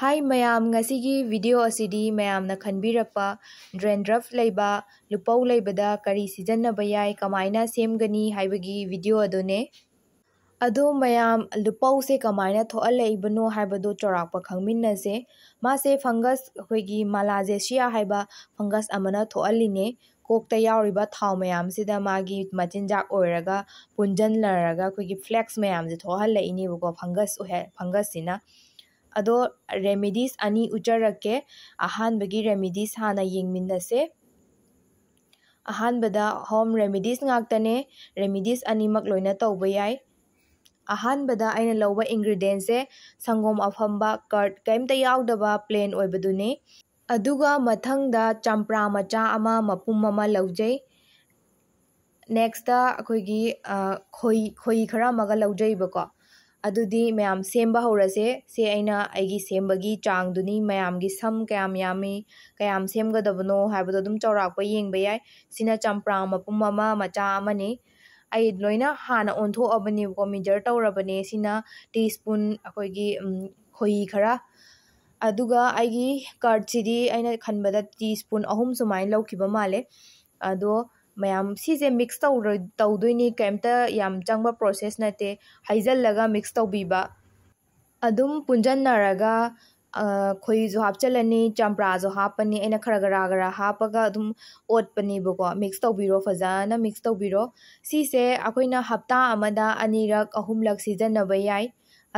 हाय ma'am video ma'am खनप dandruff लुप लेबद कई सिजनब ये कमायन सेमगनी है वीडियो अदने अद मैम लुप से कमायन थोलो चौराप खे मे फंगस मलाजेसिया फंगस थोलिने कोक्त था मैम से मचिनजाक पुजन लगे फ्लैक्स मैम से थोहल फंगस फंगस सेना अदो रेमिडीस अनी उचर के आहान बगी रेमिडीस हाना येंग मिन्द से आहान बदा होम रेमिडीस नागतने रेमिडीस अनी मक लोईना तो बयाई आहान बदा आयन लोवा इंग्रेडिएंट्स से संगोम अफंबा कर्ट कैम तयाउ दबा प्लेन ओय बदुने अदुगा मथंग दा चंपरा मचा अमा मपुम ममा लौजे नेक्स्ट दा अखोगी खोई खोई खरा मगा लौजे बको मैम हो रे से सेमगी चांग मैम की सम क्या यामी क्या सेमगदबनो है चौराप येंब जाए सिना चंप्रा लोन हाँ ओंथोबने को मीजर तौरबने टी स्पून अखोगी खोई खरा अगर कर्ड से खनबद टी स्पून अहम सूमाय माले अद ꯃꯌꯥꯝ ꯁꯤꯁꯦ ꯃꯤꯛꯁ ꯇꯧꯗꯣꯏꯅꯤ ꯀꯩꯝꯇ ꯌꯥꯝ ꯆꯪꯕ ꯄ꯭ꯔꯣꯁꯦꯁ ꯅꯠꯇꯦ ꯍꯩꯖꯤꯜꯂꯒ ꯃꯤꯛꯁ ꯇꯧꯕꯤꯕ ꯑꯗꯨꯝ ꯄꯨꯟꯖꯟꯅꯔꯒ ꯈꯣꯍꯤꯁꯨ ꯍꯥꯞꯆꯤꯜꯂꯅꯤ ꯆꯝꯄ꯭ꯔꯥꯁꯨ ꯍꯥꯞꯄꯅꯤ ꯑꯩꯅ ꯈꯔ ꯈꯔ ꯈꯔ ꯍꯥꯞꯄꯒ ꯑꯗꯨꯝ ꯑꯣꯠꯄꯅꯦꯕꯀꯣ ꯃꯤꯛꯁ ꯇꯧꯕꯤꯔꯣ ꯐꯖꯅ ꯃꯤꯛꯁ ꯇꯧꯕꯤꯔꯣ ꯁꯤꯁꯦ ꯑꯩꯈꯣꯏꯅ ꯍꯞꯇꯥ ꯑꯃꯗ ꯑꯅꯤꯔꯛ ꯑꯍꯨꯝꯂꯛ ꯁꯤꯖꯤꯟꯅꯕ ꯌꯥꯏ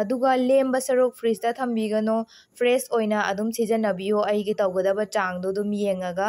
ꯑꯗꯨꯒ ꯂꯦꯝꯕ ꯁꯔꯨꯛ ꯐ꯭ꯔꯤꯖꯇ ꯊꯝꯕꯤꯒꯅꯨ ꯐ꯭ꯔꯦꯁ ꯑꯣꯏꯅ ꯑꯗꯨꯝ ꯁꯤꯖꯤꯟꯅꯕꯤꯌꯨ ꯑꯩꯒꯤ ꯇꯧꯒꯗꯕ ꯆꯥꯡꯗꯣ ꯑꯗꯨꯝ ꯌꯦꯡꯉꯒ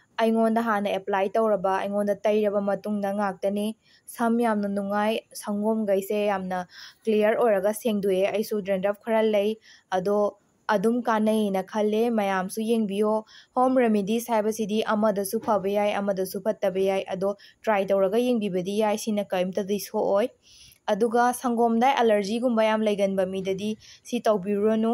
ꯑꯩꯉꯣꯟꯗ ꯍꯥꯟꯅ ꯑꯦꯄ꯭ꯂꯥꯏ ꯇꯧꯔꯕ ꯑꯩꯉꯣꯟꯗ ꯇꯩꯔꯕ ꯃꯇꯨꯡꯗ ꯉꯥꯛꯇꯅꯤ ꯁꯝ ꯌꯥꯝꯅ ꯅꯨꯡꯉꯥꯏ ꯁꯪꯒꯣꯝꯈꯩꯁꯦ ꯌꯥꯝꯅ ꯀ꯭ꯂꯤꯌꯥꯔ ꯑꯣꯏꯔꯒ ꯁꯦꯡꯗꯣꯛꯑꯦ ꯑꯩꯁꯨ ꯗ꯭ꯔꯦꯟꯗ꯭ꯔꯞ ꯈꯔ ꯂꯩ ꯑꯗꯣ ꯑꯗꯨꯝ ꯀꯥꯟꯅꯩꯑꯅ ꯈꯜꯂꯦ ꯃꯌꯥꯝꯁꯨ ꯌꯦꯡꯕꯤꯌꯣ ꯍꯣꯝ ꯔꯦꯃꯤꯗꯤꯁ ꯍꯥꯏꯕꯁꯤꯗꯤ ꯑꯃꯗꯁꯨ ꯐꯕ ꯌꯥꯏ ꯑꯃꯗꯁꯨ ꯐꯠꯇꯕ ꯌꯥꯏ ꯑꯗꯣ ꯇ꯭ꯔꯥꯏ ꯇꯧꯔꯒ ꯌꯦꯡꯕꯤꯕꯗꯤ ꯌꯥꯏ ꯁꯤꯅ ꯀꯔꯤꯝꯇꯗꯤ ꯁꯣꯛꯑꯣꯏ ꯑꯗꯨꯒ ꯁꯪꯒꯣꯝꯗ ꯑꯦꯂꯔꯖꯤꯒꯨꯝꯕ ꯌꯥꯝ ꯂꯩꯒꯟꯕ ꯃꯤꯗꯗꯤ ꯁꯤ ꯇꯧꯕꯤꯔꯨꯔꯅꯨ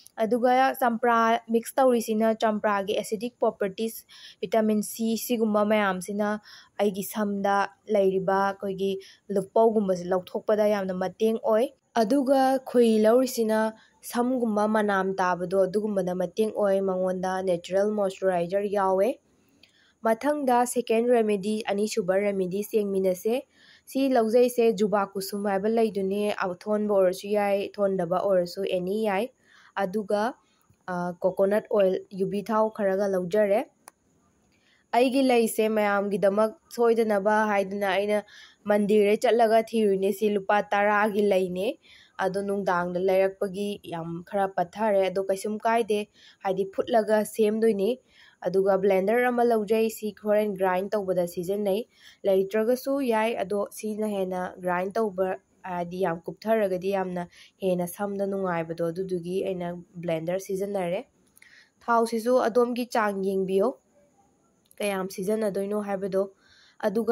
ꯑꯗꯨꯒ ꯆꯝꯄ꯭ꯔꯥ ꯃꯤꯛꯁ ꯇꯧꯔꯤꯁꯤꯅ ꯆꯝꯄ꯭ꯔꯥꯒꯤ ꯑꯦꯁꯤꯗꯤꯛ ꯄ꯭ꯔꯣꯄꯔꯇꯤꯁ ꯚꯤꯇꯥꯃꯤꯟ ꯁꯤ ꯁꯤꯒꯨꯝꯕ ꯃꯌꯥꯝꯁꯤꯅ ꯑꯩꯒꯤ ꯁꯝꯗ ꯂꯩꯔꯤꯕ ꯑꯩꯈꯣꯏꯒꯤ ꯂꯨꯄꯧꯒꯨꯝꯕꯁꯦ ꯂꯧꯊꯣꯛꯄꯗ ꯌꯥꯝꯅ ꯃꯇꯦꯡ ꯑꯣꯏ ꯑꯗꯨꯒ ꯈꯨꯏ ꯂꯧꯔꯤꯁꯤꯅ ꯁꯝꯒꯨꯝꯕ ꯃꯅꯥꯝ ꯇꯥꯕꯗꯣ ꯑꯗꯨꯒꯨꯝꯕꯗ ꯃꯇꯦꯡ ꯑꯣꯏ ꯃꯉꯣꯟꯗ ꯅꯦꯆꯔꯦꯜ ꯃꯣꯏꯆꯨꯔꯥꯏꯖꯔ ꯌꯥꯎꯋꯦ ꯃꯊꯪꯗ ꯁꯦꯀꯦꯟ ꯔꯦꯃꯦꯗꯤ ꯑꯅꯤꯁꯨꯕ ꯔꯦꯃꯦꯗꯤꯁ ꯌꯦꯡꯃꯤꯟꯅꯁꯦ ꯁꯤ ꯂꯧꯖꯩꯁꯦ ꯖꯨꯕꯥ ꯀꯨꯁꯨꯝ ꯍꯥꯏꯕ ꯂꯩꯗꯨꯅꯤ ꯑꯊꯣꯟꯕ ꯑꯣꯏꯔꯁꯨ ꯌꯥꯏ ꯊꯣꯟꯗꯕ ꯑꯣꯏꯔꯁꯨ ꯑꯦꯅꯤ ꯌꯥꯏ ꯑꯗꯨꯒ ꯀꯣꯀꯣꯅꯠ ꯑꯣꯏꯜ ꯌꯨꯕꯤ ꯊꯥꯎ ꯈꯔꯒ ꯂꯧꯖꯔꯦ ꯑꯩꯒꯤ ꯂꯩꯁꯦ ꯃꯌꯥꯝꯒꯤꯗꯃꯛ ꯁꯣꯏꯗꯅꯕ ꯍꯥꯏꯗꯅ ꯑꯩꯅ ꯃꯟꯗꯤꯔꯗ ꯆꯠꯂꯒ ꯊꯤꯔꯨꯏꯅꯦ ꯁꯤ ꯂꯨꯄꯥ ꯇꯔꯥꯒꯤ ꯂꯩꯅꯦ ꯑꯗꯣ ꯅꯨꯡꯗꯥꯡꯗ ꯂꯩꯔꯛꯄꯒꯤ ꯌꯥꯝ ꯈꯔ ꯄꯠꯊꯔꯦ ꯑꯗꯣ ꯀꯩꯁꯨꯝ ꯀꯥꯏꯗꯦ ꯍꯥꯏꯗꯤ ꯐꯨꯠꯂꯒ ꯁꯦꯝꯗꯣꯏꯅꯤ ꯑꯗꯨꯒ ꯕ꯭ꯂꯦꯟꯗꯔ ꯑꯃ ꯂꯧꯖꯩ ꯁꯤ ꯍꯣꯔꯦꯟ ꯒ꯭ꯔꯥꯏꯟ ꯇꯧꯕꯗ ꯁꯤꯖꯤꯟꯅꯩ ꯂꯩꯇ꯭ꯔꯒꯁꯨ ꯌꯥꯏ ꯑꯗꯣ ꯁꯤꯅ ꯍꯦꯟꯅ ꯒ꯭ꯔꯥꯏꯟ ꯇꯧꯕ ब्लेंडर सिजनरे थाव से अदम की चांग क्या सिजनदनो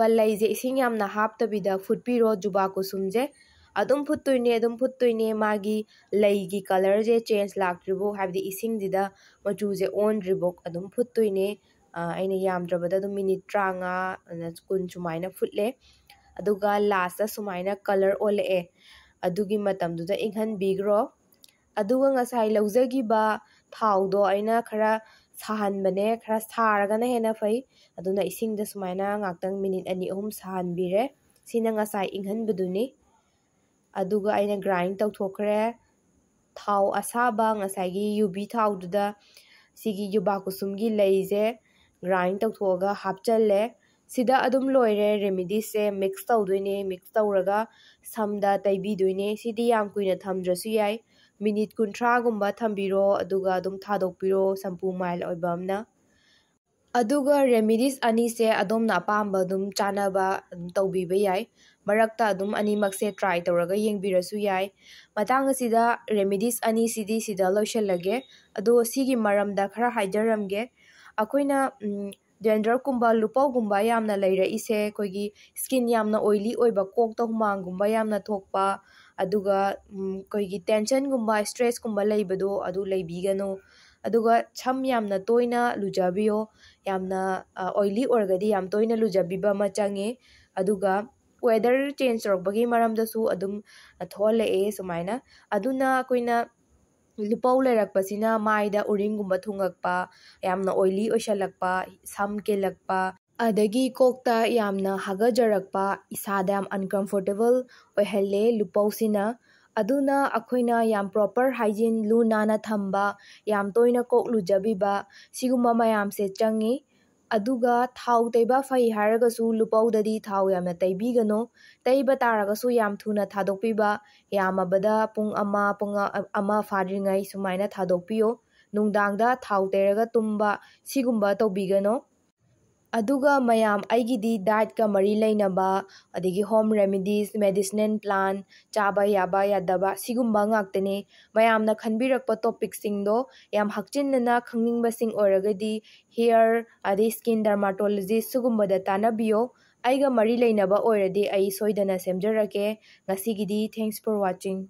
लैजे इसमें हाप्तद फुटपीर जुबा को सूमजे अदम फुटने फुटने मागी लई की कलर जे चेंज लाब है इसिंगद मचूजे ओनद्रीबो अदम फुटने अने याद्रबद मिनट त्रांग सूमायन फुटले लास्ट सूम कलर ओल इंघन भीग्रो लौजीब थाद्ना खरा साहबने खरा सागना हेन फै अद सूमायत मिनट अनी अहम साहबीरें सिना इंघनबदी अगर ग्राइंड तौथोखरे था असाबी यूबी थाद सिबा कुसुम की लेजे ग्राइंड तौथोग हापचल ꯁꯤꯗ ꯑꯗꯨꯝ ꯂꯣꯏꯔꯦ ꯔꯦꯃꯤꯗꯤꯁꯁꯦ ꯃꯤꯛꯁ ꯇꯧꯗꯣꯏꯅꯦ ꯃꯤꯛꯁ ꯇꯧꯔꯒ ꯁꯝꯗ ꯇꯩꯕꯤꯗꯣꯏꯅꯦ ꯁꯤꯗꯤ ꯌꯥꯝ ꯀꯨꯏꯅ ꯊꯝꯗ꯭ꯔꯁꯨ ꯌꯥꯏ ꯃꯤꯅꯤꯠ ꯀꯨꯟꯊ꯭ꯔꯥꯒꯨꯝꯕ ꯊꯝꯕꯤꯔꯣ ꯑꯗꯨꯒ ꯑꯗꯨꯝ ꯊꯥꯗꯣꯛꯄꯤꯔꯣ ꯁꯝꯄꯨ ꯃꯥꯏꯜ ꯑꯣꯏꯕ ꯑꯃꯅ ꯑꯗꯨꯒ ꯔꯦꯃꯤꯗꯤꯁ ꯑꯅꯤꯁꯦ ꯑꯗꯣꯝꯅ ꯑꯄꯥꯝꯕ ꯑꯗꯨꯝ ꯆꯥꯅꯕ ꯑꯗꯨꯝ ꯇꯧꯕꯤꯕ ꯌꯥꯏ ꯃꯔꯛꯇ ꯑꯗꯨꯝ ꯑꯅꯤꯃꯛꯁꯦ ꯇ꯭ꯔꯥꯏ ꯇꯧꯔꯒ ꯌꯦꯡꯕꯤꯔꯁꯨ ꯌꯥꯏ ꯃꯇꯥꯡ ꯑꯁꯤꯗ ꯔꯦꯃꯤꯗꯤꯁ ꯑꯅꯤꯁꯤꯗꯤ ꯁꯤꯗ ꯂꯣꯏꯁꯤꯜꯂꯒꯦ ꯑꯗꯣ ꯁꯤꯒꯤ ꯃꯔꯝꯗ ꯈꯔ ꯍꯥꯏꯖꯔꯝꯒꯦ ꯑꯩꯈꯣꯏꯅ ꯗꯦꯟꯗ꯭ꯔꯞꯀꯨꯝꯕ ꯂꯨꯄꯧꯒꯨꯝꯕ ꯌꯥꯝꯅ ꯂꯩꯔꯛꯏꯁꯦ ꯑꯩꯈꯣꯏꯒꯤ ꯏꯁꯀꯤꯟ ꯌꯥꯝꯅ ꯑꯣꯏꯂꯤ ꯑꯣꯏꯕ ꯀꯣꯛꯇ ꯍꯨꯃꯥꯡꯒꯨꯝꯕ ꯌꯥꯝꯅ ꯊꯣꯛꯄ ꯑꯗꯨꯒ ꯑꯩꯈꯣꯏꯒꯤ ꯇꯦꯟꯁꯟꯒꯨꯝꯕ ꯏꯁꯇ꯭ꯔꯦꯁꯀꯨꯝꯕ ꯂꯩꯕꯗꯣ ꯑꯗꯨ ꯂꯩꯕꯤꯒꯅꯨ ꯑꯗꯨꯒ ꯁꯝ ꯌꯥꯝꯅ ꯇꯣꯏꯅ ꯂꯨꯖꯕꯤꯌꯣ ꯌꯥꯝꯅ ꯑꯣꯏꯂꯤ ꯑꯣꯏꯔꯒꯗꯤ ꯌꯥꯝ ꯇꯣꯏꯅ ꯂꯨꯖꯕꯤꯕ ꯑꯃ ꯆꯪꯉꯤ ꯑꯗꯨꯒ ꯋꯦꯗꯔ ꯆꯦꯟꯖ ꯇꯧꯔꯛꯄꯒꯤ ꯃꯔꯝꯗꯁꯨ ꯑꯗꯨꯝ ꯊꯣꯛꯍꯜꯂꯛꯑꯦ ꯁꯨꯃꯥꯏꯅ ꯑꯗꯨꯅ ꯑꯩꯈꯣꯏꯅ ꯂꯨꯄꯧ ꯂꯩꯔꯛꯄꯁꯤꯅ ꯃꯥꯏꯗ ꯎꯔꯤꯡꯒꯨꯝꯕ ꯊꯨꯡꯉꯛꯄ ꯌꯥꯝꯅ ꯑꯣꯏꯂꯤ ꯑꯣꯏꯁꯤꯜꯂꯛꯄ ꯁꯝ ꯀꯦꯜꯂꯛꯄ ꯑꯗꯒꯤ ꯀꯣꯛꯇ ꯌꯥꯝꯅ ꯍꯥꯒꯠꯆꯔꯛꯄ ꯏꯁꯥꯗ ꯌꯥꯝ ꯑꯟꯀꯝꯐꯣꯔꯇꯦꯕꯜ ꯑꯣꯏꯍꯜꯂꯦ ꯂꯨꯄꯧꯁꯤꯅ ꯑꯗꯨꯅ ꯑꯩꯈꯣꯏꯅ ꯌꯥꯝ ꯄ꯭ꯔꯣꯄꯔ ꯍꯥꯏꯖꯤꯟ ꯂꯨ ꯅꯥꯟꯅ ꯊꯝꯕ ꯌꯥꯝ ꯇꯣꯏꯅ ꯀꯣꯛ ꯂꯨꯖꯕꯤꯕ ꯁꯤꯒꯨꯝꯕ ꯃꯌꯥꯝꯁꯦ ꯆꯪꯏ ꯑꯗꯨꯒ ꯊꯥꯎ ꯇꯩꯕ ꯐꯩ ꯍꯥꯏꯔꯒꯁꯨ ꯂꯨꯄꯧꯗꯗꯤ ꯊꯥꯎ ꯌꯥꯝꯅ ꯇꯩꯕꯤꯒꯅꯨ ꯇꯩꯕ ꯇꯥꯔꯒꯁꯨ ꯌꯥꯝ ꯊꯨꯅ ꯊꯥꯗꯣꯛꯄꯤꯕ ꯌꯥꯝꯃꯕꯗ ꯄꯨꯡ ꯑꯃ ꯄꯨꯡ ꯑꯃ ꯐꯥꯗ꯭ꯔꯤꯉꯩ ꯁꯨꯃꯥꯏꯅ ꯊꯥꯗꯣꯛꯄꯤꯌꯨ ꯅꯨꯡꯗꯥꯡꯗ ꯊꯥꯎ ꯇꯩꯔꯒ ꯇꯨꯝꯕ ꯁꯤꯒꯨꯝꯕ ꯇꯧꯕꯤꯒꯅꯨ मैमी डाइट का मरी लेनाबी होम रेमिडीज मेडिसिनल प्लान चाब याब यादबागतने मैम खनरप टॉपिको यम हचिन खनिबी हेयर अद स्किन डरमाटोलॉजी सूगबद तानबियो अगर मरी लेनाबी सोदना सेमजर के थैंक्स फॉर वाचिंग